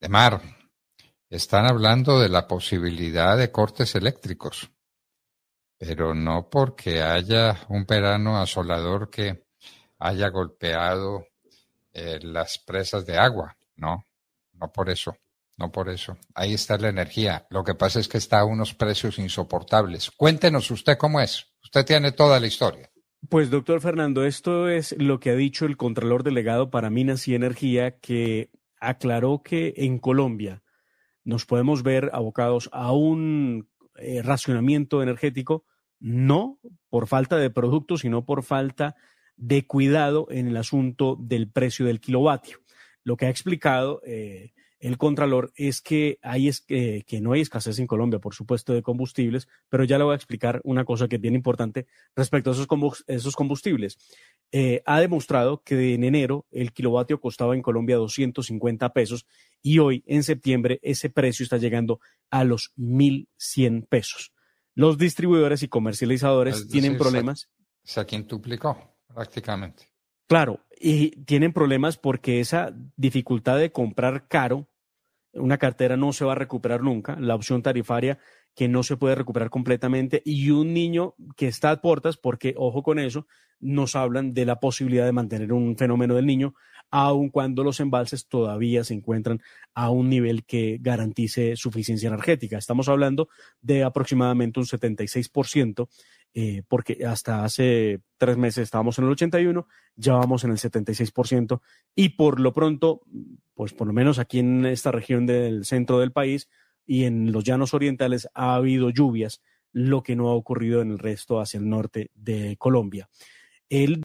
de mar. Están hablando de la posibilidad de cortes eléctricos, pero no porque haya un verano asolador que haya golpeado eh, las presas de agua, no, no por eso, no por eso. Ahí está la energía. Lo que pasa es que está a unos precios insoportables. Cuéntenos usted cómo es. Usted tiene toda la historia. Pues doctor Fernando, esto es lo que ha dicho el Contralor Delegado para Minas y Energía, que aclaró que en Colombia nos podemos ver abocados a un eh, racionamiento energético, no por falta de productos, sino por falta de cuidado en el asunto del precio del kilovatio. Lo que ha explicado eh, el Contralor es que, hay es, eh, que no hay escasez en Colombia, por supuesto, de combustibles, pero ya le voy a explicar una cosa que es bien importante respecto a esos, combustibles. Eh, ha demostrado que en enero el kilovatio costaba en Colombia 250 pesos y hoy en septiembre ese precio está llegando a los 1.100 pesos. Los distribuidores y comercializadores tienen problemas. Se, quintuplicó prácticamente. Claro, y tienen problemas porque esa dificultad de comprar caro una cartera no se va a recuperar nunca, la opción tarifaria que no se puede recuperar completamente y un niño que está a puertas, porque ojo con eso, nos hablan de la posibilidad de mantener un fenómeno del niño, aun cuando los embalses todavía se encuentran a un nivel que garantice suficiencia energética. Estamos hablando de aproximadamente un 76% eh, porque hasta hace tres meses estábamos en el 81, ya vamos en el 76% y por lo pronto, pues por lo menos aquí en esta región del centro del país y en los llanos orientales ha habido lluvias, lo que no ha ocurrido en el resto hacia el norte de Colombia. El